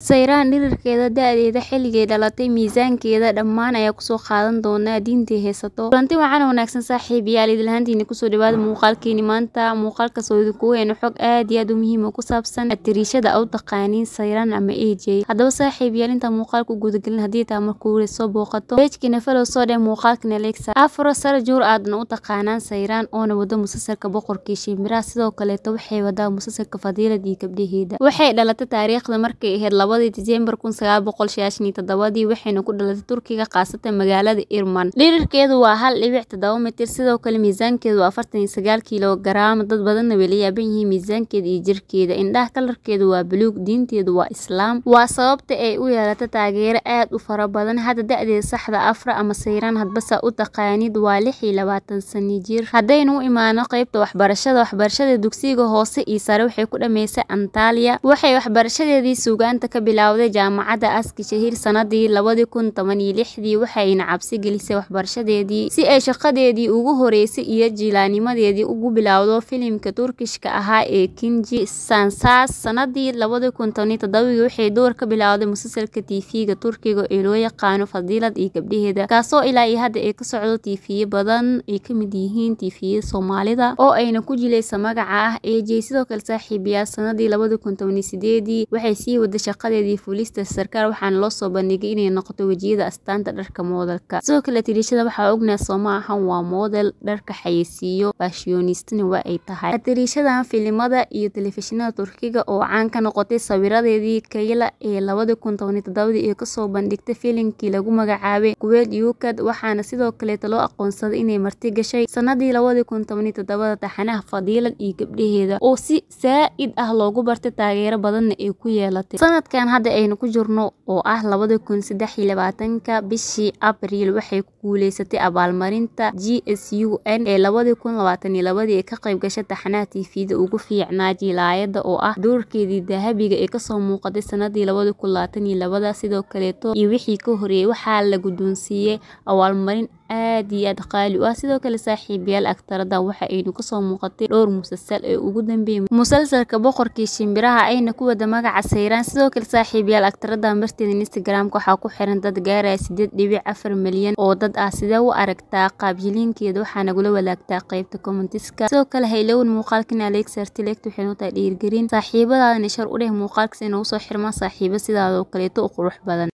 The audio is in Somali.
Sayrahan dhirirkeeda, da'deeda, xilligay dhalatay, miisaankeeda dhammaan ayaa kusoo qaadan doonaa diintii heysato Kulanti wacan wanaagsan saaxiib yaal idil ahaantiina kusoo dhawaada muuqaalkeeni maanta muuqaalkaas oo idinku weyaan xog aad iyo aad u muhiim oo ku saabsan atiriishada u taqaaniin sayraan ama AJ. Haddaba saaxiib yaal inta muuqaalku gudagelin haddii taa marka soo booqato pejkiina falow soo dheh muuqaalkana leegsa afro sara juur aadna u taqaanaan sayraan oona wada musasarka boqorkii shimbiraha sidoo kaleeto waxay wadaa musasarka fadiilad iyo gabdhaheeda. Waxay dhalatay taariikhda markay ahayd lawadii Diseembar kun sagaal boqol sagaashan iyo todobadii waxayna ku dhalatay Turkiga khaasatan magaalada Irman dhirirkeedu waa hal dhibic todoba mitir sidoo kale miisaankeedu waa afartan iyo sagaal kiilogaraam dad badanna way la yaaban yihiin miisaankeeda iyo jirkeeda indhaha kalarkeedu waa buluug diinteedu waa islaam waa sababta ay u yeelatay taageere aad u fara badan hadda da-deeda saxda afra ama sayraan hadbasa u taqaanid waa lix iyo labaatan sani jir haddaynu u imaano qaybta waxbarashada waxbarashada dugsiga hoose iyo sare waxay ku dhameysay Antalya waxay waxbarashadeedii suugaanta ka ka bilowday jaamacadda shahir sanadii labadi kun toban iyo lixdii waxayna cabsi gelisay waxbarashadeedii si ay shaqadeedii ugu horeysay iyo jilaanimadeedii ugu bilowdo filimka Turkishka ahaa ee Kinji Sansas sanadii labadi kun toban iyo todobadii waxay door ka bilowday musalsalka TV-ga Turkiga ee loo yaqaano Fadiilad iyo gabdhaheeda kaasoo ilaa iyo hadda ay ka socdo TV badan ay ka mid yihiin TV Soomaalida oo ayna ku jilaysa magaca ah AJ sidoo kale saaxiibayaal sanadii labadi kun toban iyo sideedii waxay sii waday shaqada shaqadeedii fuulista sarkaal waxaana loo soo bandhigay inay noqoto wejiyada astaanta dharka moodalka sidoo kale tiriishada waxaa ognaha ma ahan waa moodel dharka xayeysiiyo baashiyonistna waa ay tahay tiriishadan filimada iyo telefishinada turkiga oo caan ka noqotay sawiradeedii kayla ee labadi kun toban todobadii ee kasoo bandhigtay filimkii lagu magacaabay kuweyd yukad waxaana sidoo kaleeta loo aqoonsaday inay marti gashay sanadii labadi kun toban todobada taxanaha fadiilad iyo gabdhaheeda oo si saa-id ah loogu bartay taageero badanna ay ku yeelatay Halkan hadda aynu ku jirno oo ah labada kun saddex iyo labaatanka bishii Abriil waxay ku guuleysatay abaalmarinta GSUN ee labada kun labaatan iyo labadii ee ka qayb gashay taxanaha TVda ugu fiicnaa jilaayada oo ah doorkeedii dahabiga ee kasoo muuqday sanadii labada kun labaatan iyo labada sidoo kaleeto iyo wixii ka horeeyay waxaa la guddoonsiiyay abaalmarin aad iyo aad qaali u ah sidoo kale saaxiibayaal agtaradan waxa aynu kasoo muuqatay dhowr musalsal ee ugu dambeeyay musalsalka boqorkii shimbiraha ayna ku wada magaca sayraan sidoo kale saaxiibayaal agtaradan barteeda instagram-ka waxaa ku xiran dad gaaraya sideed dhibic afar milyan oo dad ah sidee u aragtaa qaabjilinkeeda waxaa nagula wadaagtaa qaybta commentiska sidoo kale haylowan muuqaalkan alexartilect waxay notahay dhiirgelin saaxiibadaadana shar u dheh muuqaalkas inay usoo xirmaan saaxiibo sidaadoo kaleeto u qurux badan